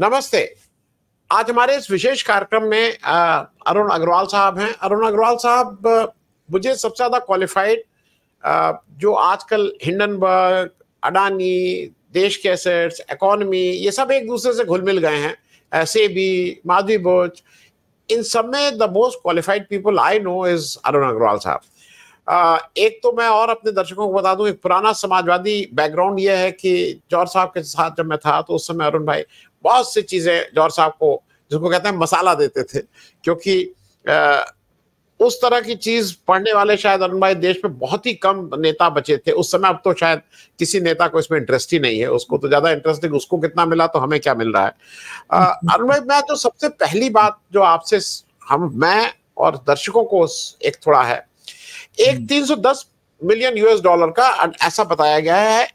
नमस्ते आज हमारे इस विशेष कार्यक्रम में अरुण अग्रवाल साहब हैं अरुण अग्रवाल साहब मुझे सबसे ज़्यादा क्वालिफाइड जो आजकल हिंडनबर्ग अडानी देश के एसेट्स इकोनमी ये सब एक दूसरे से घुल मिल गए हैं भी माधवी बोच इन सब में the most qualified people I know is Arun Agarwal साहब एक तो मैं और अपने दर्शकों को बता दूं एक पुराना समाजवादी बैकग्राउंड यह है कि जौहर साहब के साथ जब मैं था तो उस समय अरुण भाई बहुत सी चीजें जौहर साहब को जिसको कहते हैं मसाला देते थे क्योंकि आ, उस तरह की चीज पढ़ने वाले शायद अरुण भाई देश में बहुत ही कम नेता बचे थे उस समय अब तो शायद किसी नेता को इसमें इंटरेस्ट ही नहीं है उसको तो ज्यादा इंटरेस्ट है उसको कितना मिला तो हमें क्या मिल रहा है अरुण भाई मैं तो सबसे पहली बात जो आपसे हम मैं और दर्शकों को एक थोड़ा है एक 310 मिलियन यूएस डॉलर का ऐसा बताया गया है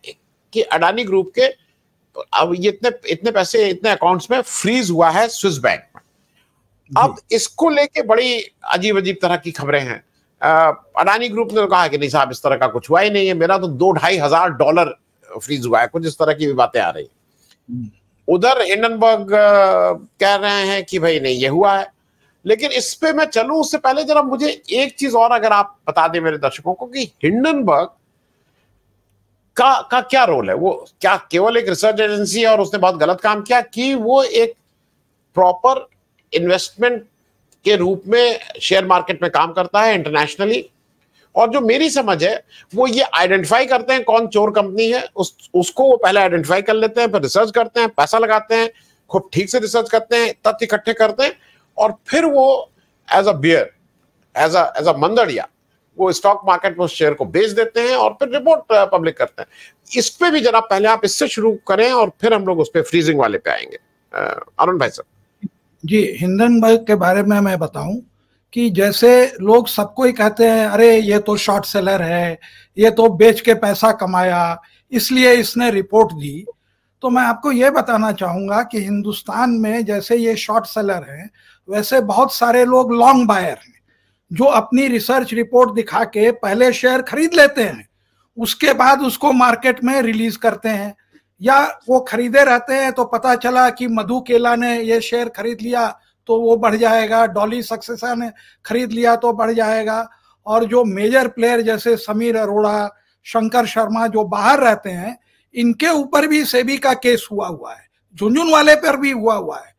कि अडानी ग्रुप के अब ये इतने इतने पैसे इतने अकाउंट्स में फ्रीज हुआ है स्विस बैंक में अब इसको लेके बड़ी अजीब अजीब तरह की खबरें हैं अडानी ग्रुप ने तो कहा कि नहीं साहब इस तरह का कुछ हुआ ही नहीं है मेरा तो दो ढाई हजार डॉलर फ्रीज हुआ है कुछ इस तरह की भी बातें आ रही है हम्म। उधर हिंडनबर्ग कह रहे हैं कि भाई नहीं ये हुआ है लेकिन इस पे मैं चलू उससे पहले जरा मुझे एक चीज और अगर आप बता दें मेरे दर्शकों को कि हिंडनबर्ग का का क्या रोल है वो क्या केवल एक रिसर्च एजेंसी है और उसने बहुत गलत काम किया कि वो एक प्रॉपर इन्वेस्टमेंट के रूप में शेयर मार्केट में काम करता है इंटरनेशनली और जो मेरी समझ है वो ये आइडेंटिफाई करते हैं कौन चोर कंपनी है उस उसको वो पहले आइडेंटिफाई कर लेते हैं फिर रिसर्च करते हैं पैसा लगाते हैं खूब ठीक से रिसर्च करते हैं तथ्य इकट्ठे करते हैं और फिर वो as a bear as a as a मंदड़िया वो स्टॉक मार्केट में उस शेयर को बेच देते हैं और फिर रिपोर्ट पब्लिक uh, करते हैं इस पे भी जरा पहले आप इससे शुरू करें और फिर हम लोग उस पर फ्रीजिंग वाले पे आएंगे अरुण uh, भाई सर जी हिंडनबर्ग के बारे में मैं बताऊं कि जैसे लोग सबको ही कहते हैं अरे ये तो शॉर्ट सेलर है ये तो बेच के पैसा कमाया इसलिए इसने रिपोर्ट दी तो मैं आपको ये बताना चाहूंगा कि हिंदुस्तान में जैसे ये शॉर्ट सेलर हैं वैसे बहुत सारे लोग लॉन्ग बायर हैं जो अपनी रिसर्च रिपोर्ट दिखा के पहले शेयर खरीद लेते हैं उसके बाद उसको मार्केट में रिलीज करते हैं या वो खरीदे रहते हैं तो पता चला कि मधु केला ने ये शेयर खरीद लिया तो वो बढ़ जाएगा डॉली सक्सेसा ने खरीद लिया तो बढ़ जाएगा और जो मेजर प्लेयर जैसे समीर अरोड़ा शंकर शर्मा जो बाहर रहते हैं इनके ऊपर भी सेबी का केस हुआ हुआ है झुंझुन वाले पर भी हुआ हुआ है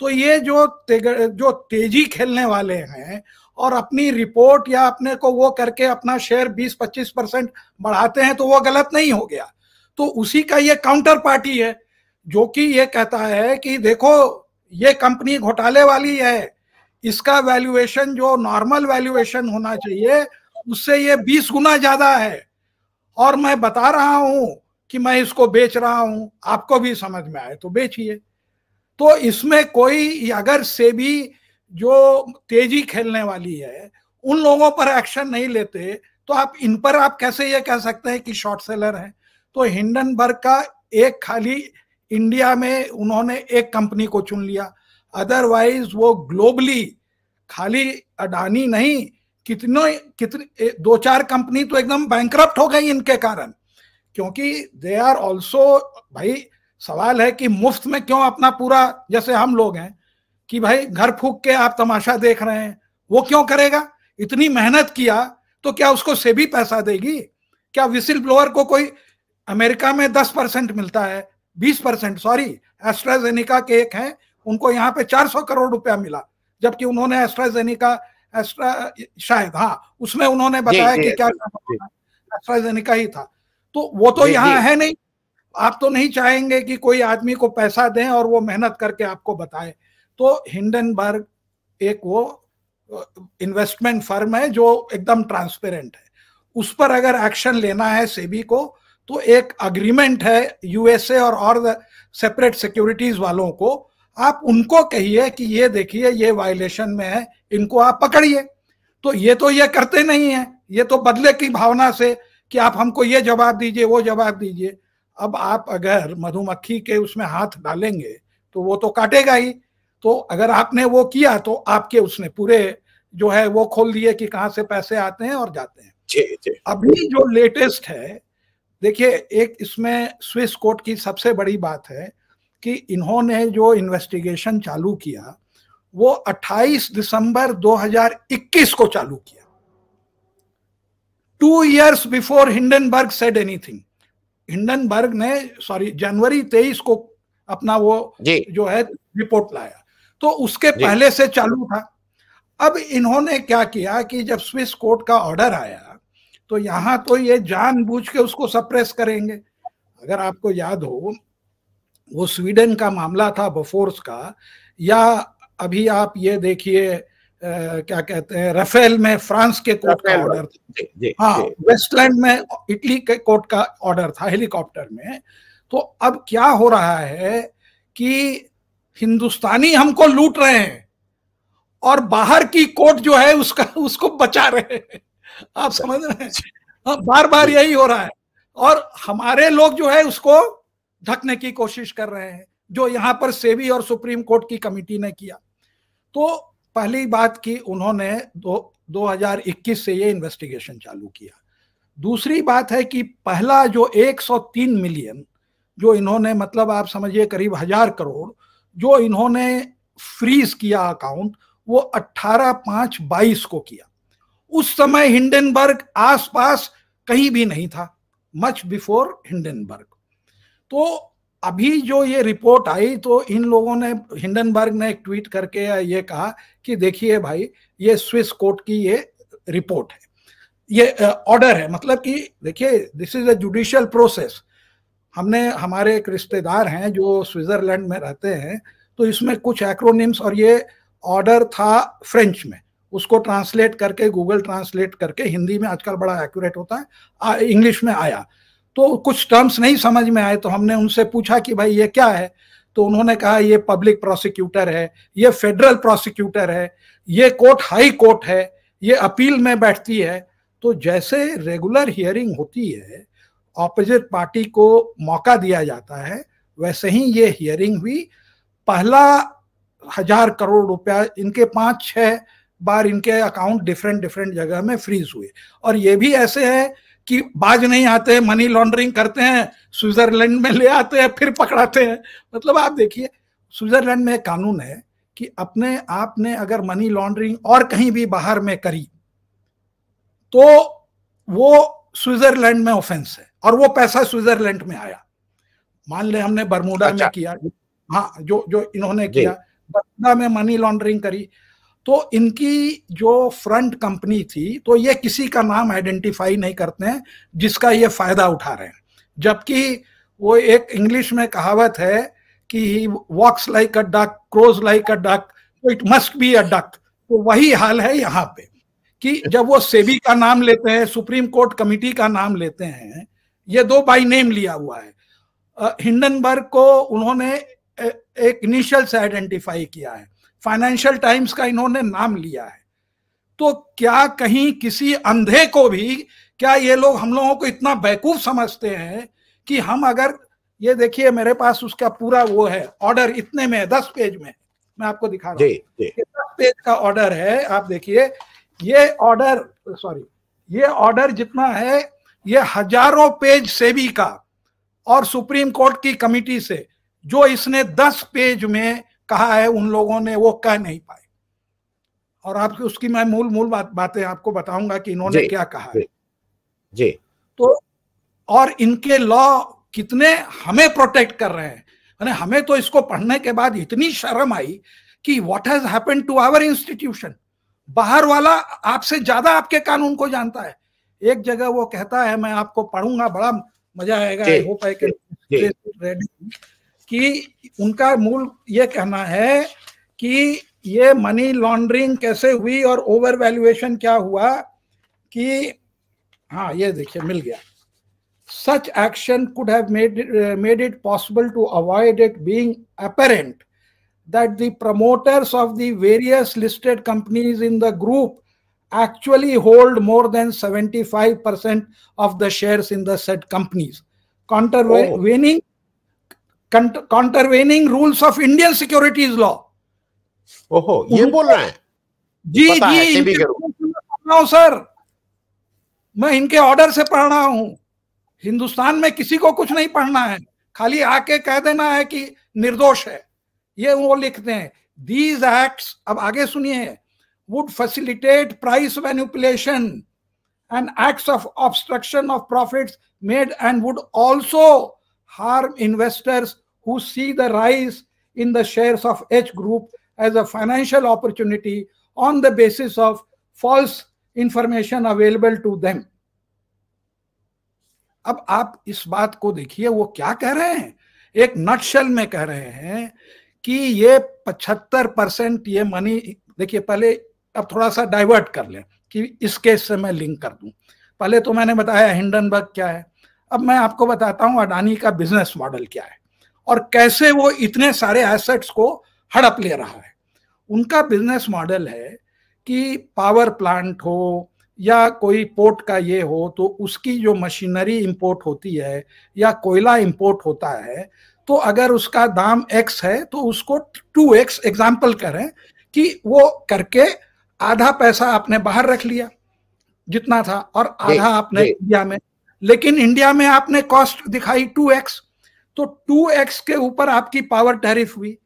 तो ये जो जो तेजी खेलने वाले हैं और अपनी रिपोर्ट या अपने को वो करके अपना शेयर 20-25 परसेंट बढ़ाते हैं तो वो गलत नहीं हो गया तो उसी का ये काउंटर पार्टी है जो कि ये कहता है कि देखो ये कंपनी घोटाले वाली है इसका वैल्यूएशन जो नॉर्मल वैल्यूएशन होना चाहिए उससे ये 20 गुना ज्यादा है और मैं बता रहा हूं कि मैं इसको बेच रहा हूं आपको भी समझ में आए तो बेचिए तो इसमें कोई अगर से भी जो तेजी खेलने वाली है उन लोगों पर एक्शन नहीं लेते तो आप इन पर आप कैसे ये कह सकते हैं कि शॉर्ट सेलर हैं तो हिंडनबर्ग का एक खाली इंडिया में उन्होंने एक कंपनी को चुन लिया अदरवाइज वो ग्लोबली खाली अडानी नहीं कितने कितने दो चार कंपनी तो एकदम बैंक हो गई इनके कारण क्योंकि दे आर ऑल्सो भाई सवाल है कि मुफ्त में क्यों अपना पूरा जैसे हम लोग हैं कि भाई घर फूक के आप तमाशा देख रहे हैं वो क्यों करेगा इतनी मेहनत किया तो क्या उसको से भी पैसा देगी क्या विसिल ब्लोअर को कोई अमेरिका में दस परसेंट मिलता है बीस परसेंट सॉरी एस्ट्राजेनिका के एक हैं उनको यहाँ पे चार सौ करोड़ रुपया मिला जबकि उन्होंने एस्ट्राजेनिका एस्ट्रा शायद हाँ उसमें उन्होंने बताया कि क्या एस्ट्राजेनिका ही था तो वो तो यहाँ है नहीं आप तो नहीं चाहेंगे कि कोई आदमी को पैसा दें और वो मेहनत करके आपको बताए तो हिंडनबर्ग एक वो इन्वेस्टमेंट फर्म है जो एकदम ट्रांसपेरेंट है उस पर अगर एक्शन लेना है सेबी को तो एक अग्रीमेंट है यूएसए और और सेपरेट सिक्योरिटीज वालों को आप उनको कहिए कि ये देखिए ये वायलेशन में है इनको आप पकड़िए तो ये तो ये करते नहीं है ये तो बदले की भावना से कि आप हमको ये जवाब दीजिए वो जवाब दीजिए अब आप अगर मधुमक्खी के उसमें हाथ डालेंगे तो वो तो काटेगा ही तो अगर आपने वो किया तो आपके उसने पूरे जो है वो खोल दिए कि कहाँ से पैसे आते हैं और जाते हैं जे, जे. अभी जो लेटेस्ट है देखिए एक इसमें स्विस कोर्ट की सबसे बड़ी बात है कि इन्होंने जो इन्वेस्टिगेशन चालू किया वो 28 दिसंबर 2021 को चालू किया two years before Hindenburg said anything Hindenburg ने सॉरी जनवरी तेईस को अपना वो जो है रिपोर्ट लाया तो उसके पहले से चालू था अब इन्होंने क्या किया कि जब स्विस कोर्ट का ऑर्डर आया तो यहाँ तो ये जानबूझ के उसको सप्रेस करेंगे अगर आपको याद हो वो स्वीडन का मामला था बफोर्स का या अभी आप ये देखिए क्या कहते हैं रफेल में फ्रांस के कोर्ट का ऑर्डर था हाँ वेस्टलैंड में इटली के कोर्ट का ऑर्डर था हेलीकॉप्टर में तो अब क्या हो रहा है कि हिंदुस्तानी हमको लूट रहे हैं और बाहर की कोर्ट जो है उसका उसको बचा रहे हैं आप समझ रहे हैं हाँ, बार बार यही हो रहा है और हमारे लोग जो है उसको ढकने की कोशिश कर रहे हैं जो यहां पर सेबी और सुप्रीम कोर्ट की कमेटी ने किया तो पहली बात की उन्होंने दो 2021 से ये इन्वेस्टिगेशन चालू किया दूसरी बात है कि पहला जो 103 मिलियन जो इन्होंने मतलब आप समझिए करीब हजार करोड़ जो इन्होंने फ्रीज किया अकाउंट वो अट्ठारह पांच बाईस को किया उस समय हिंडनबर्ग आसपास कहीं भी नहीं था मच बिफोर हिंडनबर्ग तो अभी जो ये रिपोर्ट आई तो इन लोगों ने हिंडनबर्ग ने एक ट्वीट करके ये कहा कि देखिए भाई ये स्विस कोर्ट की ये रिपोर्ट है ये ऑर्डर है मतलब कि देखिए this is a judicial process हमने हमारे एक रिश्तेदार हैं जो स्विट्जरलैंड में रहते हैं तो इसमें कुछ एक्रोनिम्स और ये ऑर्डर था फ्रेंच में उसको ट्रांसलेट करके गूगल ट्रांसलेट करके हिंदी में आजकल बड़ा एक्यूरेट होता है इंग्लिश में आया तो कुछ टर्म्स नहीं समझ में आए तो हमने उनसे पूछा कि भाई ये क्या है तो उन्होंने कहा ये पब्लिक प्रोसिक्यूटर है ये फेडरल प्रोसिक्यूटर है ये कोर्ट हाई कोर्ट है ये अपील में बैठती है तो जैसे रेगुलर हियरिंग होती है ऑपोजिट पार्टी को मौका दिया जाता है वैसे ही ये हियरिंग हुई पहला हजार करोड़ रुपया इनके पांच छह बार इनके अकाउंट डिफरेंट डिफरेंट जगह में फ्रीज हुए और ये भी ऐसे है कि बाज नहीं आते मनी लॉन्ड्रिंग करते हैं स्विट्जरलैंड में ले आते हैं फिर पकड़ाते हैं मतलब आप देखिए स्विट्जरलैंड में कानून है कि अपने आपने अगर मनी लॉन्ड्रिंग और कहीं भी बाहर में करी तो वो स्विट्जरलैंड में ऑफेंस है और वो पैसा स्विट्जरलैंड में आया मान ले हमने बर्मुडा अच्छा। में किया हाँ जो जो इन्होंने किया बर्मुडा में मनी लॉन्ड्रिंग करी तो इनकी जो फ्रंट कंपनी थी तो ये किसी का नाम आइडेंटिफाई नहीं करते हैं जिसका ये फायदा उठा रहे हैं जबकि वो एक इंग्लिश में कहावत है कि he walks like a duck quacks like a duck तो it must be a duck तो वही हाल है यहाँ पे कि जब वो सेबी का नाम लेते हैं सुप्रीम कोर्ट कमिटी का नाम लेते हैं ये दो बाई नेम लिया हुआ है हिंडनबर्ग को उन्होंने एक इनिशियल से आइडेंटिफाई किया है फाइनेंशियल टाइम्स का इन्होंने नाम लिया है तो क्या कहीं किसी अंधे को भी क्या ये लोग हम लोगों को इतना बेवकूफ समझते हैं कि हम अगर ये देखिए मेरे पास उसका पूरा वो है ऑर्डर इतने में दस पेज में मैं आपको दिखा रहा हूँ दस पेज का ऑर्डर है आप देखिए ये ऑर्डर सॉरी ये ऑर्डर जितना है ये हजारों पेज सेबी का और सुप्रीम कोर्ट की कमिटी से जो इसने दस पेज में कहा है उन लोगों ने वो कह नहीं पाए और आपकी उसकी मैं मूल मूल बात बातें आपको बताऊंगा कि इन्होंने क्या कहा जी, है जी तो और इनके लॉ कितने हमें प्रोटेक्ट कर रहे हैं मैंने हमें तो इसको पढ़ने के बाद इतनी शर्म आई कि what has happen to our institution बाहर वाला आपसे ज्यादा आपके कानून को जानता है एक जगह वो कहता है मैं आपको पढ़ूंगा बड़ा मजा आएगा आई होप आई कैन कि उनका मूल ये कहना है कि ये मनी लॉन्ड्रिंग कैसे हुई और ओवर वैल्युएशन क्या हुआ कि हाँ ये देखिए मिल गया such action could have made made it possible to avoid it being apparent that the promoters of the various listed companies in the group actually hold more than seventy five percent of the shares in the said companies counter winning contravening rules of Indian securities law ओहो ये बोल रहे हैं जी जी है, sir मैं इनके order से पढ़ रहा हूं हिंदुस्तान में किसी को कुछ नहीं पढ़ना है खाली आके कह देना है कि निर्दोष है ये वो लिखते हैं दीज एक्ट अब आगे सुनिए would facilitate price manipulation and acts of obstruction of profits made and would also harm investors who see the rise in the shares of H Group as a financial opportunity on the basis of false information available to them. अब आप इस बात को देखिए वो क्या कह रहे हैं एक नक्शल में कह रहे हैं कि ये 75 परसेंट ये मनी देखिए पहले अब थोड़ा सा डाइवर्ट कर लें कि इस केस से मैं लिंक कर दूं पहले तो मैंने बताया हिंडनबर्ग क्या है अब मैं आपको बताता हूं अडानी का बिजनेस मॉडल क्या है और कैसे वो इतने सारे एसेट्स को हड़प ले रहा है उनका बिजनेस मॉडल है कि पावर प्लांट हो या कोई पोर्ट का ये हो तो उसकी जो मशीनरी इंपोर्ट होती है या कोयला इंपोर्ट होता है तो अगर उसका दाम एक्स है तो उसको टू एक्स एग्जाम्पल करें कि वो करके आधा पैसा आपने बाहर रख लिया जितना था और आधा आपने इंडिया में लेकिन इंडिया में आपने कॉस्ट दिखाई टू एक्स तो टू एक्स के ऊपर आपकी पावर टैरिफ हुई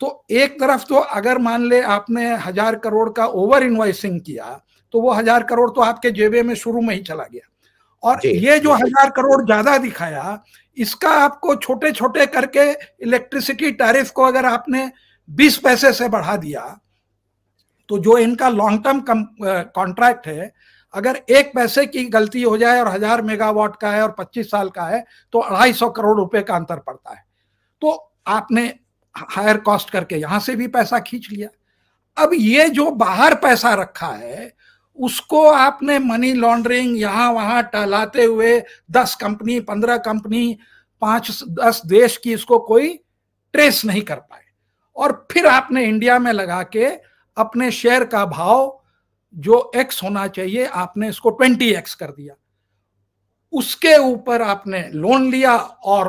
तो एक तरफ तो अगर मान ले आपने हजार करोड़ का ओवर इन्वाइसिंग किया तो वो हजार करोड़ तो आपके जेबे में शुरू में ही चला गया और ये जो हजार करोड़ ज्यादा दिखाया इसका आपको छोटे छोटे करके इलेक्ट्रिसिटी टैरिफ को अगर आपने 20 पैसे से बढ़ा दिया तो जो इनका लॉन्ग टर्म कॉन्ट्रैक्ट है अगर एक पैसे की गलती हो जाए और हजार मेगावाट का है और पच्चीस साल का है तो अढ़ाई सौ करोड़ रुपए का अंतर पड़ता है तो आपने हायर कॉस्ट करके यहां से भी पैसा खींच लिया अब ये जो बाहर पैसा रखा है उसको आपने मनी लॉन्ड्रिंग यहां वहां टहलाते हुए दस कंपनी पंद्रह कंपनी पांच दस देश की इसको कोई ट्रेस नहीं कर पाए और फिर आपने इंडिया में लगा के अपने शेयर का भाव जो एक्स होना चाहिए आपने इसको ट्वेंटी एक्स कर दिया उसके ऊपर आपने लोन लिया और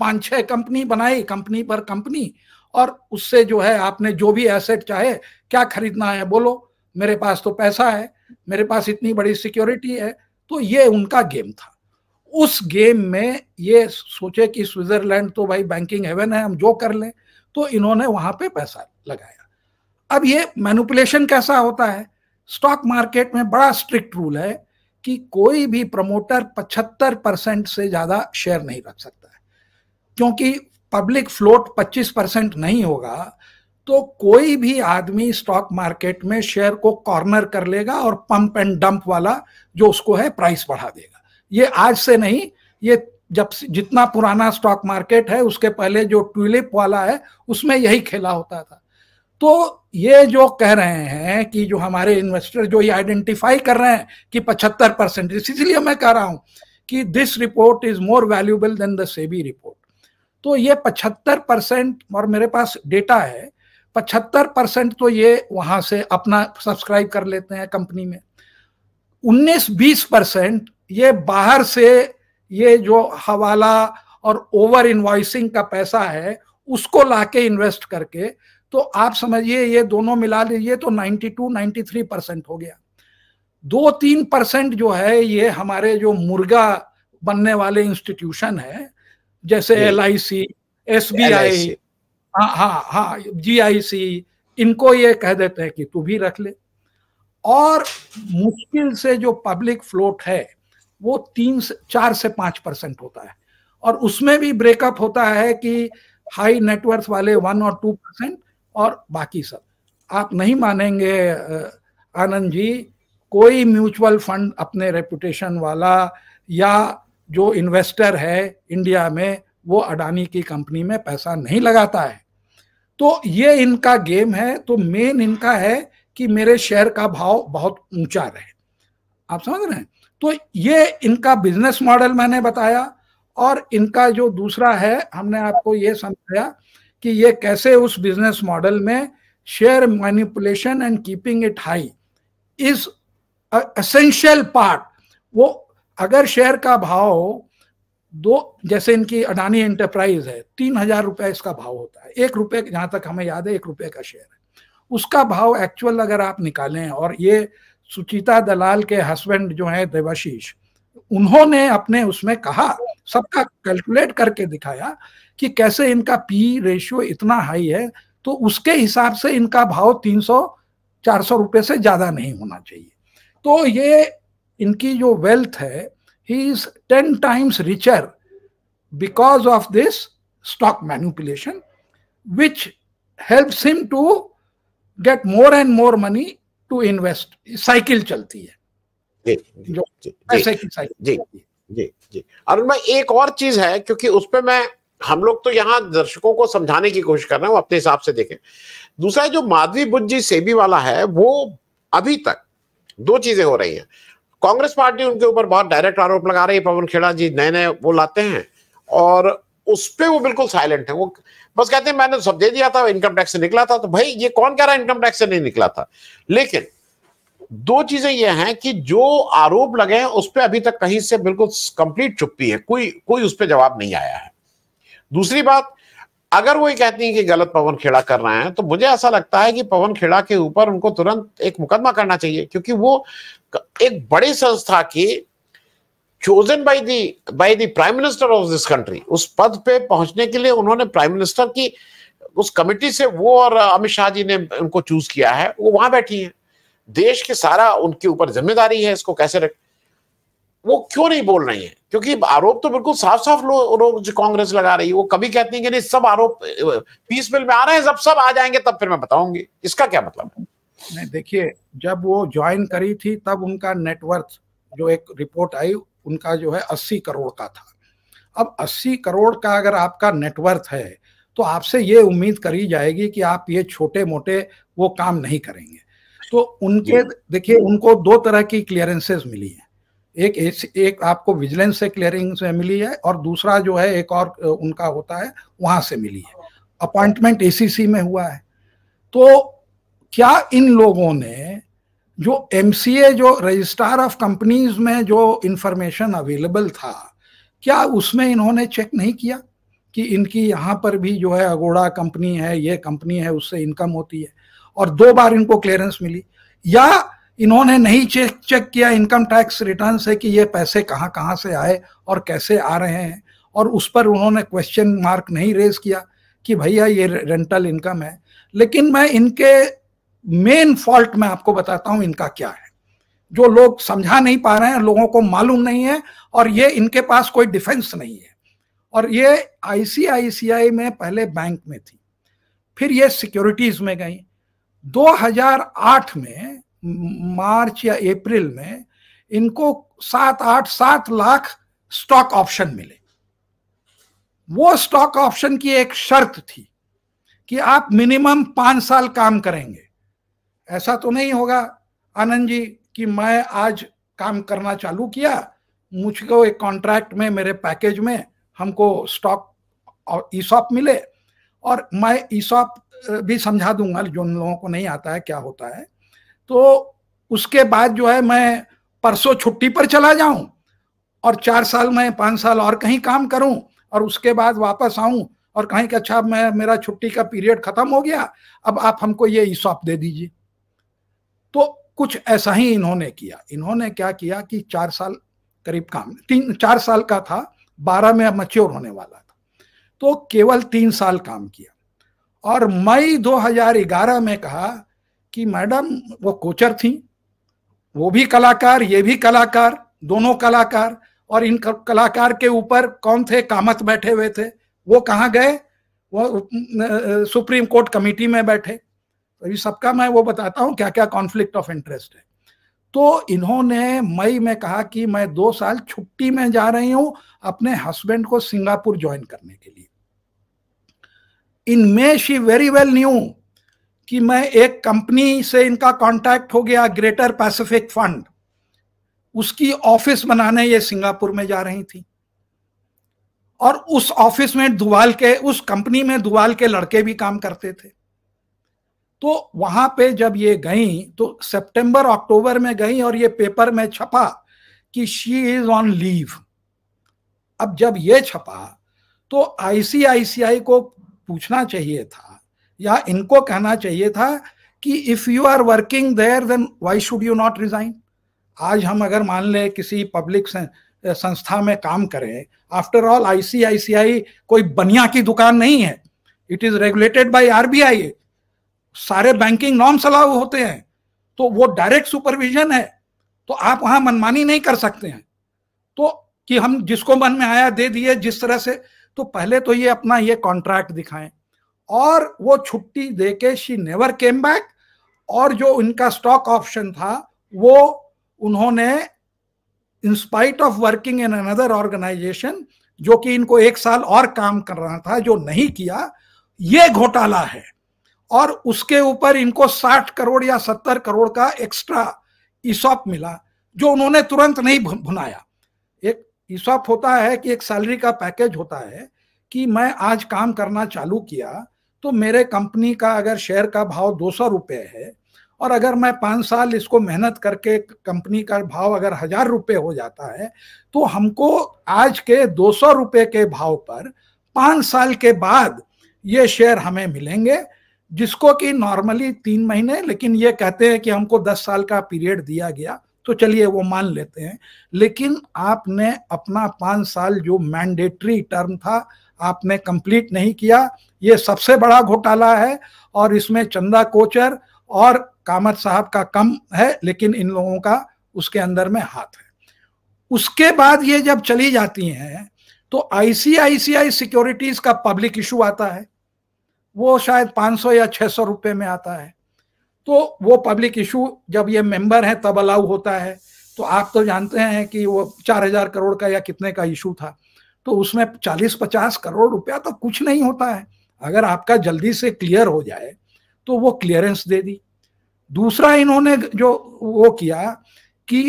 पांच छह कंपनी बनाई कंपनी पर कंपनी और उससे जो है आपने जो भी एसेट चाहे क्या खरीदना है बोलो मेरे पास तो पैसा है मेरे पास इतनी बड़ी सिक्योरिटी है तो ये उनका गेम था उस गेम में ये सोचे कि स्विट्जरलैंड तो भाई बैंकिंग हेवन है हम जो कर लें तो इन्होंने वहां पे पैसा लगाया अब ये मैनुपुलेशन कैसा होता है स्टॉक मार्केट में बड़ा स्ट्रिक्ट रूल है कि कोई भी प्रमोटर 75 परसेंट से ज्यादा शेयर नहीं रख सकता है क्योंकि पब्लिक फ्लोट 25 परसेंट नहीं होगा तो कोई भी आदमी स्टॉक मार्केट में शेयर को कॉर्नर कर लेगा और पंप एंड डंप वाला जो उसको है प्राइस बढ़ा देगा ये आज से नहीं ये जब जितना पुराना स्टॉक मार्केट है उसके पहले जो ट्यूलिप वाला है उसमें यही खेला होता था तो ये जो कह रहे हैं कि जो हमारे इन्वेस्टर जो ये आइडेंटिफाई कर रहे हैं कि 75 परसेंट इसीलिए मैं कह रहा हूं कि this report is more valuable than the SEBI report तो ये 75 परसेंट और मेरे पास डेटा है 75 परसेंट तो ये वहां से अपना सब्सक्राइब कर लेते हैं कंपनी में 19-20 परसेंट ये बाहर से ये जो हवाला और ओवर इन्वाइसिंग का पैसा है उसको लाके इन्वेस्ट करके तो आप समझिए ये दोनों मिला लीजिए तो 92 93 परसेंट हो गया दो तीन परसेंट जो है ये हमारे जो मुर्गा बनने वाले इंस्टीट्यूशन है जैसे L I C S B I हाँ हाँ हाँ जी आई सी इनको ये कह देते हैं कि तू भी रख ले और मुश्किल से जो पब्लिक फ्लोट है वो तीन से चार से पांच परसेंट होता है और उसमें भी ब्रेकअप होता है कि हाई नेटवर्थ वाले वन और टू परसेंट और बाकी सब आप नहीं मानेंगे आनंद जी कोई म्यूचुअल फंड अपने रेपुटेशन वाला या जो इन्वेस्टर है इंडिया में वो अडानी की कंपनी में पैसा नहीं लगाता है तो ये इनका गेम है तो मेन इनका है कि मेरे शेयर का भाव बहुत ऊंचा रहे आप समझ रहे हैं तो ये इनका बिजनेस मॉडल मैंने बताया और इनका जो दूसरा है हमने आपको ये समझाया कि ये कैसे उस बिजनेस मॉडल में share manipulation and keeping it high is essential part वो अगर शेयर का भाव दो जैसे इनकी अडानी एंटरप्राइज है तीन हजार रुपए इसका भाव होता है एक रुपए जहां तक हमें याद है एक रुपए का शेयर है उसका भाव एक्चुअल अगर आप निकालें और ये सुचिता दलाल के हस्बैंड जो हैं देवाशीष उन्होंने अपने उसमें कहा सबका कैलकुलेट करके दिखाया कि कैसे इनका पी रेशियो इतना हाई है तो उसके हिसाब से इनका भाव 300 400 रुपए से ज़्यादा नहीं होना चाहिए तो ये इनकी जो वेल्थ है he is ten times richer because of this stock manipulation which helps him to get more and more money to invest cycle चलती है जी, जी, जी जी जी अरुण भाई एक और चीज है क्योंकि उस पर मैं हम लोग तो यहाँ दर्शकों को समझाने की कोशिश कर रहे हैं वो अपने हिसाब से देखें दूसरा जो माधवी बुद्ध जी सेबी वाला है वो अभी तक दो चीजें हो रही हैं कांग्रेस पार्टी उनके ऊपर बहुत डायरेक्ट आरोप लगा रही है पवन खेड़ा जी नए नए वो लाते हैं और उस पर वो बिल्कुल साइलेंट है वो बस कहते हैं मैंने तो सब दे दिया था इनकम टैक्स से निकला था तो भाई ये कौन कह रहा है इनकम टैक्स से नहीं निकला था लेकिन दो चीजें ये हैं कि जो आरोप लगे हैं उस पर अभी तक कहीं से बिल्कुल कंप्लीट चुप्पी है कोई कोई उस पर जवाब नहीं आया है दूसरी बात अगर वो ये कहती हैं कि गलत पवन खेड़ा कर रहे हैं तो मुझे ऐसा लगता है कि पवन खेड़ा के ऊपर उनको तुरंत एक मुकदमा करना चाहिए क्योंकि वो एक बड़ी संस्था की chosen by the by the prime minister of this country उस पद पे पहुंचने के लिए उन्होंने प्राइम मिनिस्टर की उस कमिटी से वो और अमित शाह जी ने उनको चूज किया है वो वहां बैठी है देश के सारा उनके ऊपर जिम्मेदारी है इसको कैसे रख वो क्यों नहीं बोल रही है क्योंकि आरोप तो बिल्कुल साफ साफ लोग लो जो कांग्रेस लगा रही है वो कभी कहती है कि नहीं सब आरोप पीस बिल में आ रहे हैं जब सब आ जाएंगे तब फिर मैं बताऊंगी इसका क्या मतलब है नहीं देखिए जब वो ज्वाइन करी थी तब उनका नेटवर्थ जो एक रिपोर्ट आई उनका जो है अस्सी करोड़ का था अब अस्सी करोड़ का अगर आपका नेटवर्थ है तो आपसे ये उम्मीद करी जाएगी कि आप ये छोटे मोटे वो काम नहीं करेंगे तो उनके देखिए उनको दो तरह की क्लियरेंसेस मिली हैं एक एक आपको विजिलेंस से क्लियरिंग से मिली है और दूसरा जो है एक और उनका होता है वहां से मिली है अपॉइंटमेंट एसीसी में हुआ है तो क्या इन लोगों ने जो एम जो रजिस्ट्रार ऑफ कंपनीज में जो इंफॉर्मेशन अवेलेबल था क्या उसमें इन्होंने चेक नहीं किया कि इनकी यहाँ पर भी जो है अगोड़ा कंपनी है ये कंपनी है उससे इनकम होती है और दो बार इनको क्लियरेंस मिली या इन्होंने नहीं चेक चेक किया इनकम टैक्स रिटर्न से कि ये पैसे कहाँ कहाँ से आए और कैसे आ रहे हैं और उस पर उन्होंने क्वेश्चन मार्क नहीं रेज किया कि भैया ये रेंटल इनकम है लेकिन मैं इनके मेन फॉल्ट मैं आपको बताता हूँ इनका क्या है जो लोग समझा नहीं पा रहे हैं लोगों को मालूम नहीं है और ये इनके पास कोई डिफेंस नहीं है और ये आईसीआईसीआई में पहले बैंक में थी फिर ये सिक्योरिटीज में गई 2008 में मार्च या अप्रैल में इनको सात आठ सात लाख स्टॉक ऑप्शन मिले वो स्टॉक ऑप्शन की एक शर्त थी कि आप मिनिमम पांच साल काम करेंगे ऐसा तो नहीं होगा आनंद जी कि मैं आज काम करना चालू किया मुझको एक कॉन्ट्रैक्ट में मेरे पैकेज में हमको स्टॉक और ईसॉप मिले और मैं ईसॉप भी समझा दूंगा जो उन लोगों को नहीं आता है क्या होता है तो उसके बाद जो है मैं परसों छुट्टी पर चला जाऊं और चार साल में पांच साल और कहीं काम करूं और उसके बाद वापस आऊं और कहीं कि अच्छा मैं मेरा छुट्टी का पीरियड खत्म हो गया अब आप हमको ये ईसॉप दे दीजिए तो कुछ ऐसा ही इन्होंने किया इन्होंने क्या किया कि चार साल करीब काम तीन चार साल का था बारह में मच्योर होने वाला था तो केवल तीन साल काम किया और मई 2011 में कहा कि मैडम वो कोचर थी वो भी कलाकार ये भी कलाकार दोनों कलाकार और इन कलाकार के ऊपर कौन थे कामत बैठे हुए थे वो कहाँ गए वो सुप्रीम कोर्ट कमेटी में बैठे तो ये सबका मैं वो बताता हूँ क्या क्या कॉन्फ्लिक्ट ऑफ इंटरेस्ट है तो इन्होंने मई में कहा कि मैं दो साल छुट्टी में जा रही हूँ अपने हस्बैंड को सिंगापुर ज्वाइन करने के लिए in May she very well knew कि मैं एक कंपनी से इनका कांटेक्ट हो गया ग्रेटर पैसिफिक फंड उसकी ऑफिस बनाने ये सिंगापुर में जा रही थी और उस ऑफिस में दुवाल के उस कंपनी में दुवाल के लड़के भी काम करते थे तो वहां पे जब ये गई तो सितंबर अक्टूबर में गई और ये पेपर में छपा कि शी इज ऑन लीव अब जब ये छपा तो आईसीआईसीआई को पूछना चाहिए था या इनको कहना चाहिए था कि if you are working there then why should you not resign आज हम अगर मान लें किसी पब्लिक संस्था में काम करें आफ्टर ऑल आईसीआईसीआई कोई बनिया की दुकान नहीं है it is regulated by RBI सारे बैंकिंग नॉर्म्स अलाउ होते हैं तो वो डायरेक्ट सुपरविजन है तो आप वहां मनमानी नहीं कर सकते हैं तो कि हम जिसको मन में आया दे दिए जिस तरह से तो पहले तो ये अपना ये कॉन्ट्रैक्ट दिखाएं और वो छुट्टी देके शी नेवर केम बैक और जो उनका स्टॉक ऑप्शन था वो उन्होंने in spite of working in another organisation जो कि इनको एक साल और काम कर रहा था जो नहीं किया ये घोटाला है और उसके ऊपर इनको 60 करोड़ या 70 करोड़ का एक्स्ट्रा ईसॉप मिला जो उन्होंने तुरंत नहीं भुनाया एक ईसॉप होता है कि एक सैलरी का पैकेज होता है कि मैं आज काम करना चालू किया तो मेरे कंपनी का अगर शेयर का भाव दो सौ रुपये है और अगर मैं पाँच साल इसको मेहनत करके कंपनी का भाव अगर हजार रुपये हो जाता है तो हमको आज के दो सौ रुपये के भाव पर पाँच साल के बाद ये शेयर हमें मिलेंगे जिसको कि नॉर्मली तीन महीने लेकिन ये कहते हैं कि हमको दस साल का पीरियड दिया गया तो चलिए वो मान लेते हैं लेकिन आपने अपना पाँच साल जो मैंडेटरी टर्म था आपने कंप्लीट नहीं किया ये सबसे बड़ा घोटाला है और इसमें चंदा कोचर और कामत साहब का कम है लेकिन इन लोगों का उसके अंदर में हाथ है उसके बाद ये जब चली जाती हैं तो आईसीआईसीआई सिक्योरिटीज का पब्लिक इशू आता है वो शायद 500 या 600 रुपए में आता है तो वो पब्लिक इशू जब ये मेंबर है तब अलाउ होता है तो आप तो जानते हैं कि वो 4000 करोड़ का या कितने का इशू था तो उसमें 40-50 करोड़ रुपया तो कुछ नहीं होता है अगर आपका जल्दी से क्लियर हो जाए तो वो क्लियरेंस दे दी दूसरा इन्होंने जो वो किया कि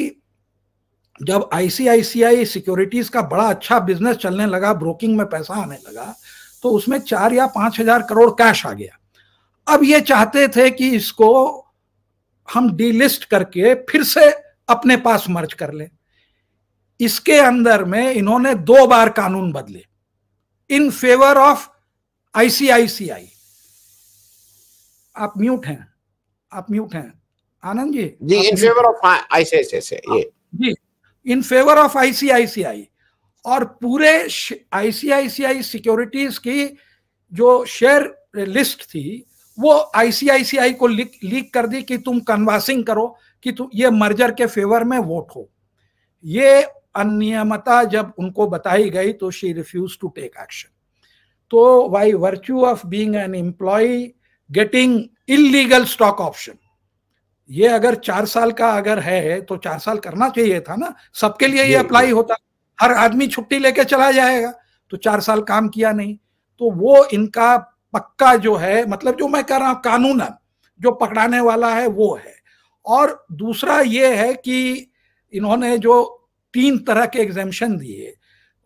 जब आईसीआईसीआई सिक्योरिटीज का बड़ा अच्छा बिजनेस चलने लगा ब्रोकिंग में पैसा आने लगा तो उसमें चार या पांच हजार करोड़ कैश आ गया अब ये चाहते थे कि इसको हम डीलिस्ट करके फिर से अपने पास मर्ज कर लें इसके अंदर में इन्होंने दो बार कानून बदले इन फेवर ऑफ आईसीआईसीआई आप म्यूट हैं आप म्यूट हैं आनंद जी जी इन फेवर ऑफ आईसीआईसीआई जी इन फेवर ऑफ आईसीआईसीआई और पूरे आईसीआईसीआई सिक्योरिटीज की जो शेयर लिस्ट थी वो आईसीआईसीआई को लीक कर दी कि तुम कन्वासिंग करो कि तुम ये मर्जर के फेवर में वोट हो ये अनियमता जब उनको बताई गई तो she refuse to take action तो by virtue of being an employee getting illegal stock option ये अगर चार साल का अगर है तो चार साल करना चाहिए था ना सबके लिए ये अप्लाई होता हर आदमी छुट्टी लेके चला जाएगा तो चार साल काम किया नहीं तो वो इनका पक्का जो है मतलब जो मैं कह रहा हूं कानून जो पकड़ाने वाला है वो है और दूसरा ये है कि इन्होंने जो तीन तरह के एग्जामेशन दिए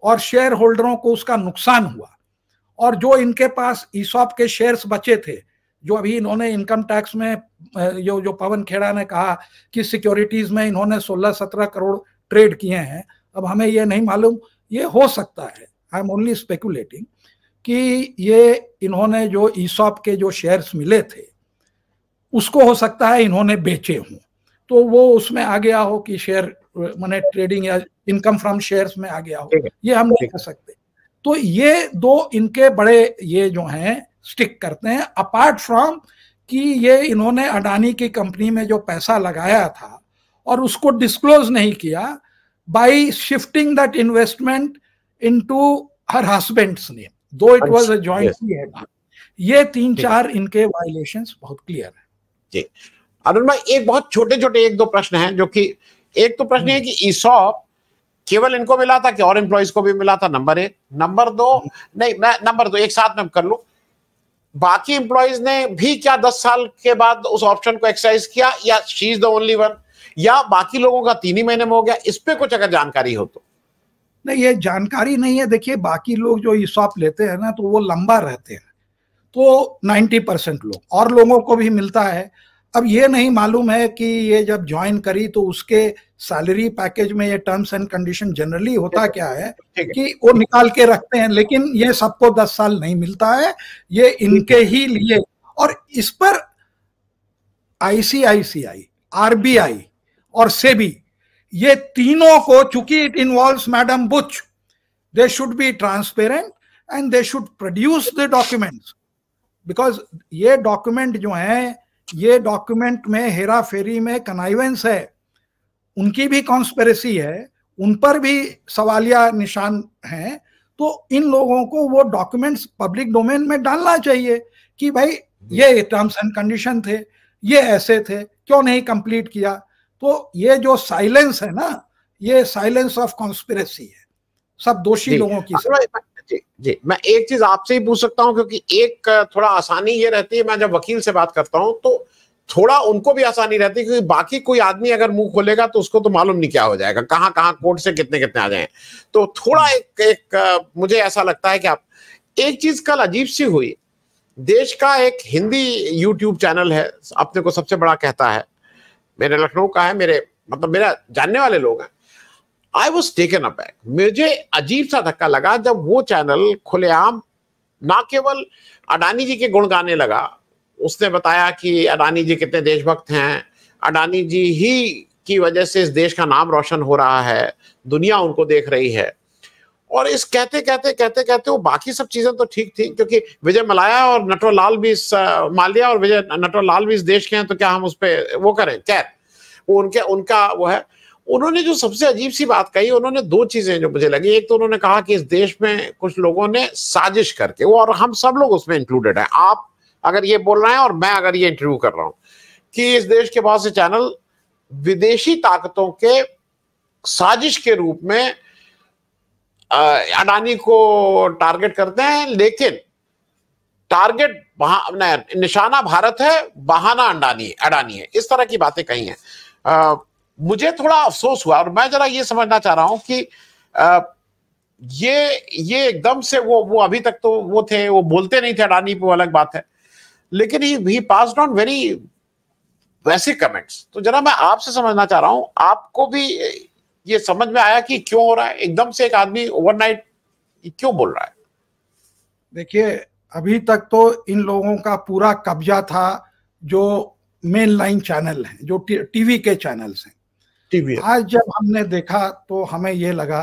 और शेयर होल्डरों को उसका नुकसान हुआ और जो इनके पास ईसॉप के शेयर्स बचे थे जो अभी इन्होंने इनकम टैक्स में जो जो पवन खेड़ा ने कहा कि सिक्योरिटीज में इन्होंने 16-17 करोड़ ट्रेड किए हैं अब हमें ये नहीं मालूम ये हो सकता है आई एम ओनली स्पेकुलेटिंग कि ये इन्होंने जो ईसॉप के जो शेयर्स मिले थे उसको हो सकता है इन्होंने बेचे हों तो वो उसमें आ गया हो कि शेयर मैंने ट्रेडिंग या इनकम फ्रॉम शेयर्स में आ गया हो ये हम नहीं कर सकते तो ये दो इनके बड़े ये जो हैं स्टिक करते हैं अपार्ट फ्रॉम कि ये इन्होंने अडानी की कंपनी में जो पैसा लगाया था और उसको डिस्क्लोज नहीं किया by shifting that investment into her husband's ने do it was a joint ये तीन चार इनके वायलेशंस बहुत क्लियर है जी अरुण भाई एक बहुत छोटे छोटे एक दो प्रश्न हैं जो कि एक तो प्रश्न है कि ईसॉप केवल इनको मिला था कि और एम्प्लॉयज को भी मिला था नंबर एक नंबर दो नहीं मैं नंबर दो एक साथ में कर लू बाकी एम्प्लॉयज ने भी क्या दस साल के बाद उस ऑप्शन को एक्सरसाइज किया या she is the only one या बाकी लोगों का तीन ही महीने में हो गया इस पर कुछ अगर जानकारी हो तो नहीं ये जानकारी नहीं है देखिए बाकी लोग जो ईसॉप लेते हैं ना तो वो लंबा रहते हैं तो 90 परसेंट लोग और लोगों को भी मिलता है अब ये नहीं मालूम है कि ये जब ज्वाइन करी तो उसके सैलरी पैकेज में ये टर्म्स एंड कंडीशन जनरली होता क्या है कि वो निकाल के रखते हैं लेकिन ये सबको दस साल नहीं मिलता है ये इनके ही लिए और इस पर आईसीआईसीआई आरबीआई और सेबी ये तीनों को चूंकि it involve madam Buch they should be transparent and they should produce the documents because ये डॉक्यूमेंट जो है ये डॉक्यूमेंट में हेरा फेरी में कनाइवेंस है उनकी भी कॉन्स्पेरेसी है उन पर भी सवालिया निशान हैं तो इन लोगों को वो डॉक्यूमेंट्स पब्लिक डोमेन में डालना चाहिए कि भाई ये टर्म्स एंड कंडीशन थे ये ऐसे थे क्यों नहीं कंप्लीट किया तो ये जो साइलेंस है ना ये साइलेंस ऑफ कॉन्स्पेरेसी है सब दोषी लोगों की जी जी मैं एक चीज आपसे ही पूछ सकता हूँ क्योंकि एक थोड़ा आसानी ये रहती है मैं जब वकील से बात करता हूँ तो थोड़ा उनको भी आसानी रहती है क्योंकि बाकी कोई आदमी अगर मुंह खोलेगा तो उसको तो मालूम नहीं क्या हो जाएगा कहाँ कहाँ कोर्ट से कितने कितने आ जाए तो थोड़ा हम्म। एक एक मुझे ऐसा लगता है कि आप एक चीज कल अजीब सी हुई देश का एक हिंदी यूट्यूब चैनल है अपने को सबसे बड़ा कहता है मेरे लखनऊ का है मेरे मतलब मेरा जानने वाले लोग हैं आई वॉज टेकन अबैक मुझे अजीब सा धक्का लगा जब वो चैनल खुलेआम ना केवल अडानी जी के गुण गाने लगा उसने बताया कि अडानी जी कितने देशभक्त हैं अडानी जी ही की वजह से इस देश का नाम रोशन हो रहा है दुनिया उनको देख रही है और इस कहते कहते कहते कहते वो बाकी सब चीजें तो ठीक थी क्योंकि विजय मलाया और नटवरलाल भी इस मालिया और विजय नटवरलाल भी इस देश के हैं तो क्या हम उस पर वो करें खैर वो उनके उनका वो है उन्होंने जो सबसे अजीब सी बात कही उन्होंने दो चीजें जो मुझे लगी एक तो उन्होंने कहा कि इस देश में कुछ लोगों ने साजिश करके वो और हम सब लोग उसमें इंक्लूडेड हैं आप अगर ये बोल रहे हैं और मैं अगर ये इंटरव्यू कर रहा हूं कि इस देश के बहुत से चैनल विदेशी ताकतों के साजिश के रूप में अडानी को टारगेट करते हैं लेकिन टारगेट निशाना भारत है बहाना अडानी अडानी है इस तरह की बातें कही हैं मुझे थोड़ा अफसोस हुआ और मैं जरा ये समझना चाह रहा हूं कि आ, ये ये एकदम से वो वो अभी तक तो वो थे वो बोलते नहीं थे अडानी पे अलग बात है लेकिन ही पास ऑन वेरी वैसे कमेंट्स तो जरा मैं आपसे समझना चाह रहा हूं आपको भी ये समझ में आया कि क्यों हो रहा है एकदम से एक आदमी ओवरनाइट क्यों बोल रहा है देखिए अभी तक तो इन लोगों का पूरा कब्जा था जो मेन लाइन चैनल है जो टीवी के चैनल्स हैं टीवी आज जब हमने देखा तो हमें ये लगा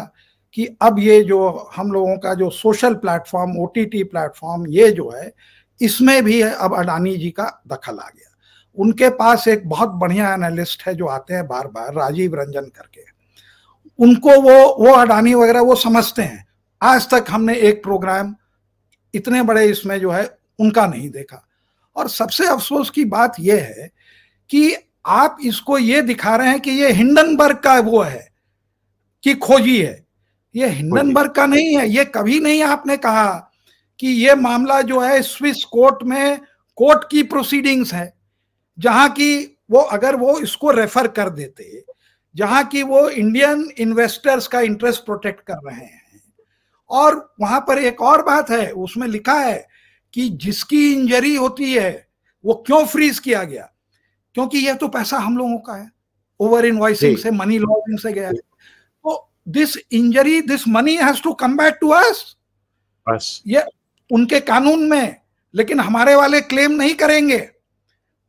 कि अब ये जो हम लोगों का जो सोशल प्लेटफॉर्म ओ प्लेटफॉर्म ये जो है इसमें भी अब अडानी जी का दखल आ गया उनके पास एक बहुत बढ़िया एनालिस्ट है जो आते हैं बार बार राजीव रंजन करके उनको वो वो अडानी वगैरह वो समझते हैं आज तक हमने एक प्रोग्राम इतने बड़े इसमें जो है उनका नहीं देखा और सबसे अफसोस की बात यह है कि आप इसको ये दिखा रहे हैं कि ये हिंडनबर्ग का वो है कि खोजी है ये हिंडनबर्ग का नहीं है ये कभी नहीं आपने कहा कि ये मामला जो है स्विस कोर्ट में कोर्ट की प्रोसीडिंग्स है जहां की वो अगर वो इसको रेफर कर देते जहां की वो इंडियन इन्वेस्टर्स का इंटरेस्ट प्रोटेक्ट कर रहे हैं और वहां पर एक और बात है उसमें लिखा है कि जिसकी इंजरी होती है वो क्यों फ्रीज किया गया क्योंकि यह तो पैसा हम लोगों का है ओवर इनवॉइसिंग से मनी लॉन्ड्रिंग से गया तो this injury this money has to come back to us ये उनके कानून में लेकिन हमारे वाले क्लेम नहीं करेंगे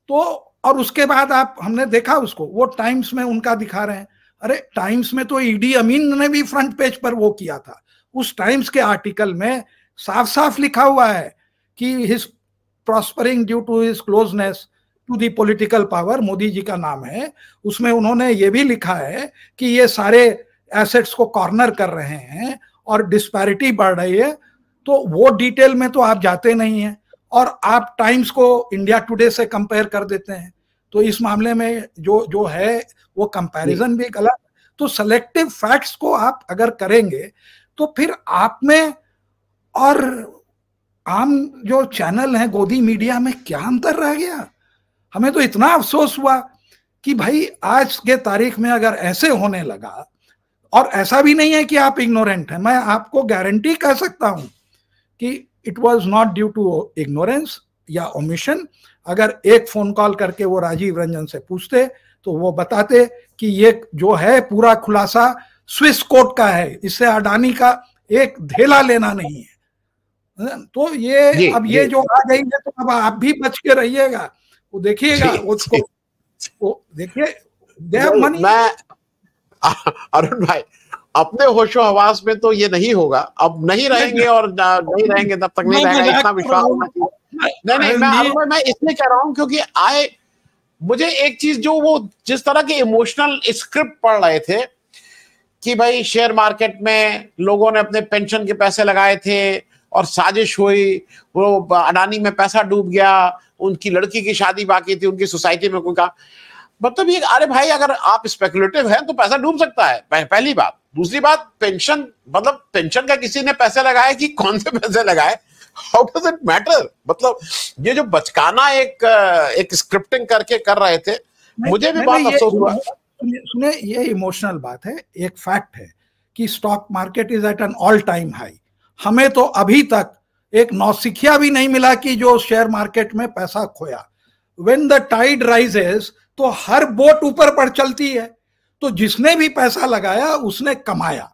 तो और उसके बाद आप हमने देखा उसको वो टाइम्स में उनका दिखा रहे हैं अरे टाइम्स में तो ईडी e अमीन ने भी फ्रंट पेज पर वो किया था उस टाइम्स के आर्टिकल में साफ साफ लिखा हुआ है कि his prospering due to his closeness to the political power Modi ji का नाम है उसमें उन्होंने ये भी लिखा है कि ये सारे एसेट्स को कॉर्नर कर रहे हैं और डिस्पैरिटी बढ़ रही है तो वो डिटेल में तो आप जाते नहीं हैं और आप टाइम्स को इंडिया टुडे से कंपेयर कर देते हैं तो इस मामले में जो जो है वो कंपैरिजन भी गलत तो सेलेक्टिव फैक्ट्स को आप अगर करेंगे तो फिर आप में और आम जो चैनल है गोदी मीडिया में क्या अंतर रह गया हमें तो इतना अफसोस हुआ कि भाई आज के तारीख में अगर ऐसे होने लगा और ऐसा भी नहीं है कि आप इग्नोरेंट हैं मैं आपको गारंटी कह सकता हूं कि it was not due to ignorance या ओमिशन अगर एक फोन कॉल करके वो राजीव रंजन से पूछते तो वो बताते कि ये जो है पूरा खुलासा स्विस कोर्ट का है इससे अडानी का एक ढेला लेना नहीं है तो ये, ये अब ये, ये जो आ गई है तो अब आप भी बच के रहिएगा वो देखिएगा उसको वो देखिए मैं अरुण भाई अपने होशो हवास में तो ये नहीं होगा अब नहीं रहेंगे और नहीं रहेंगे तब तक नहीं रहेगा इतना विश्वास होना चाहिए नहीं नहीं मैं अरुण मैं इसलिए कह रहा हूँ क्योंकि आए मुझे एक चीज जो वो जिस तरह के इमोशनल स्क्रिप्ट पढ़ रहे थे कि भाई शेयर मार्केट में लोगों ने अपने पेंशन के पैसे लगाए थे और साजिश हुई वो अडानी में पैसा डूब गया उनकी लड़की की शादी बाकी थी उनकी सोसाइटी में कोई कहा मतलब ये अरे भाई अगर आप स्पेकुलेटिव हैं तो पैसा डूब सकता है पह, पहली बात दूसरी बात पेंशन मतलब पेंशन का किसी ने पैसे लगाए कि कौन से पैसे लगाए हाउ डज इट मैटर मतलब ये जो बचकाना एक एक स्क्रिप्टिंग करके कर रहे थे मुझे भी बहुत अफसोस हुआ सुने ये इमोशनल बात है एक फैक्ट है कि stock market is at an all time high हमें तो अभी तक एक नौसिखिया भी नहीं मिला कि जो शेयर मार्केट में पैसा खोया वेन द टाइड राइजेस तो हर बोट ऊपर पर चलती है तो जिसने भी पैसा लगाया उसने कमाया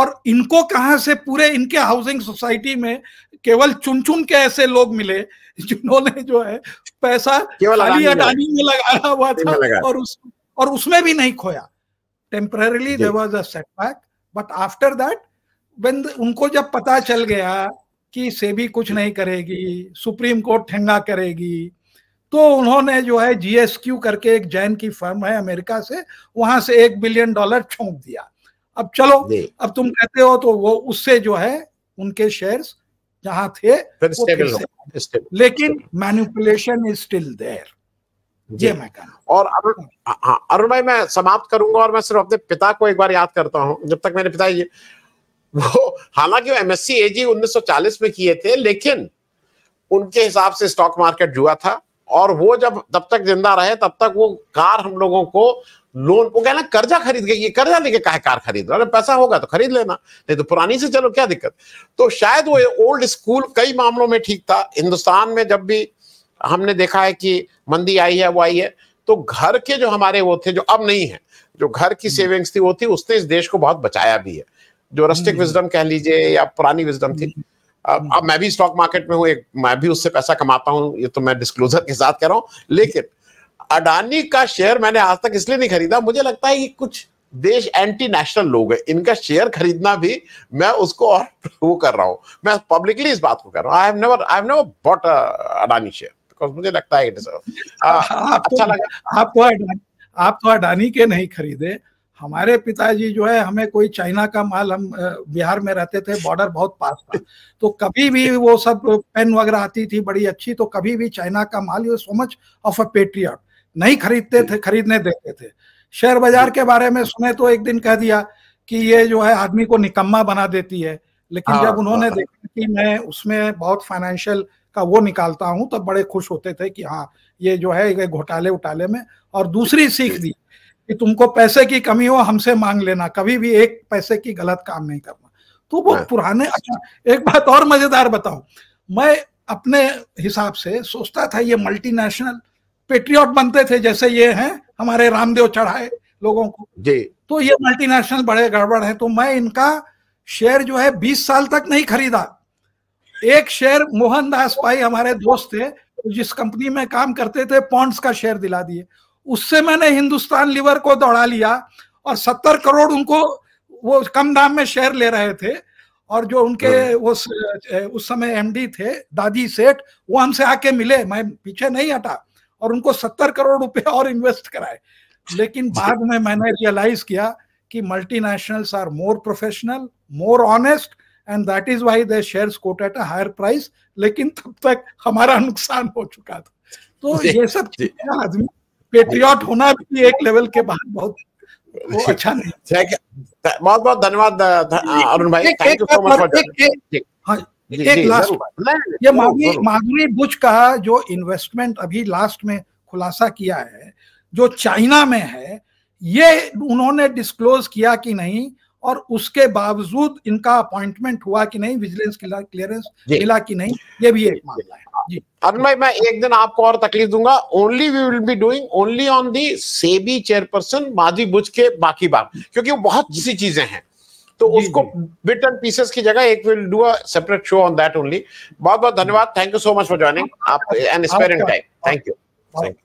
और इनको कहां से पूरे इनके हाउसिंग सोसाइटी में केवल चुन चुन के ऐसे लोग मिले जिन्होंने जो है पैसा खाली अडानी में लगाया हुआ था और उस और उसमें भी नहीं खोया temporarily there was a setback but after that उनको जब पता चल गया कि सेबी कुछ नहीं करेगी सुप्रीम कोर्ट ठंगा करेगी तो उन्होंने जो है जीएसक्यू करके एक जैन की फर्म है अमेरिका से वहां से एक बिलियन डॉलर छोंक दिया अब चलो अब तुम कहते हो तो वो उससे जो है उनके शेयर्स जहां थे लेकिन मैन्युपुलेशन इज स्टिल देयर ये मैं और अरुण हाँ अरुण भाई मैं समाप्त करूंगा और मैं सिर्फ अपने पिता को एक बार याद करता हूँ जब तक मेरे पिता ये वो हालांकि वो एमएससी एजी 1940 में किए थे लेकिन उनके हिसाब से स्टॉक मार्केट जुआ था और वो जब तब तक जिंदा रहे तब तक वो कार हम लोगों को लोन वो कहना कर्जा खरीद गई ये कर्जा लेके कहे कार खरीद रहा पैसा होगा तो खरीद लेना नहीं तो पुरानी से चलो क्या दिक्कत तो शायद वो ओल्ड स्कूल कई मामलों में ठीक था हिंदुस्तान में जब भी हमने देखा है कि मंदी आई है वो आई है तो घर के जो हमारे वो थे जो अब नहीं है जो घर की सेविंग्स हम्म। थी वो थी उसने इस देश को बहुत बचाया भी है जो रस्टिक विजडम कह लीजिए या पुरानी विजडम थी हम्म। अब, अब मैं भी स्टॉक मार्केट में हूँ एक मैं भी उससे पैसा कमाता हूँ ये तो मैं डिस्क्लोजर के साथ कह रहा हूँ लेकिन अडानी का शेयर मैंने आज तक इसलिए नहीं खरीदा मुझे लगता है कि कुछ देश एंटी नेशनल लोग हैं इनका शेयर खरीदना भी मैं उसको और वो कर रहा हूँ मैं पब्लिकली इस बात को कर रहा हूँ I have never bought Adani share because मुझे लगता है इट इज अच्छा तो, लगा आपको तो आपको तो अडानी के नहीं खरीदे हमारे पिताजी जो है हमें कोई चाइना का माल हम बिहार में रहते थे बॉर्डर बहुत पास था तो कभी भी वो सब पेन वगैरह आती थी बड़ी अच्छी तो कभी भी चाइना का माल you so much of a patriot नहीं खरीदते थे खरीदने देते थे शेयर बाजार के बारे में सुने तो एक दिन कह दिया कि ये जो है आदमी को निकम्मा बना देती है लेकिन जब हाँ, उन्होंने हाँ। देखा कि मैं उसमें बहुत फाइनेंशियल का वो निकालता हूँ तब तो बड़े खुश होते थे कि हाँ ये जो है घोटाले उटाले में और दूसरी सीख दी कि तुमको पैसे की कमी हो हमसे मांग लेना कभी भी एक पैसे की गलत काम नहीं करना तो वो हाँ। पुराने अच्छा एक बात और मजेदार बताऊं मैं अपने हिसाब से सोचता था ये मल्टीनेशनल पेट्रियोट बनते थे जैसे ये हैं हमारे रामदेव चढ़ाए लोगों को जी तो ये मल्टीनेशनल बड़े गड़बड़ है तो मैं इनका शेयर जो है बीस साल तक नहीं खरीदा एक शेयर मोहनदास भाई हमारे दोस्त थे जिस कंपनी में काम करते थे पॉन्ड्स का शेयर दिला दिए उससे मैंने हिंदुस्तान लिवर को दौड़ा लिया और सत्तर करोड़ उनको वो कम दाम में शेयर ले रहे थे और जो उनके वो हाँ उस समय एमडी थे दादी सेठ वो हमसे आके मिले मैं पीछे नहीं हटा और उनको सत्तर करोड़ रुपए और इन्वेस्ट कराए लेकिन बाद में मैंने रियलाइज किया कि multinationals are more professional more honest and that is why they share quote at a higher price लेकिन तब तक हमारा नुकसान हो चुका था तो ये सब आदमी पेट्रियॉट होना भी एक लेवल के बाहर बहुत वो अच्छा नहीं थैंक यू बहुत बहुत धन्यवाद अरुण भाई thank you so much for एक लास्ट हाँ, ये माधुरी माधुरी बुच का जो इन्वेस्टमेंट अभी लास्ट में खुलासा किया है जो चाइना में है ये उन्होंने डिस्क्लोज किया कि नहीं और उसके बावजूद इनका अपॉइंटमेंट हुआ कि नहीं विजिलेंस क्लियरेंस मिला कि नहीं ये भी एक मामला है जी मैं एक दिन आपको और तकलीफ दूंगा only we will be doing only on the SEBI chairperson Madhabi Buch के बाकी बात क्योंकि वो बहुत सी चीजें हैं तो जी, उसको बिट एंड पीसेस की जगह एक will do a separate show on that only बहुत बहुत धन्यवाद thank you so much for joining आप एन spare time thank you thank you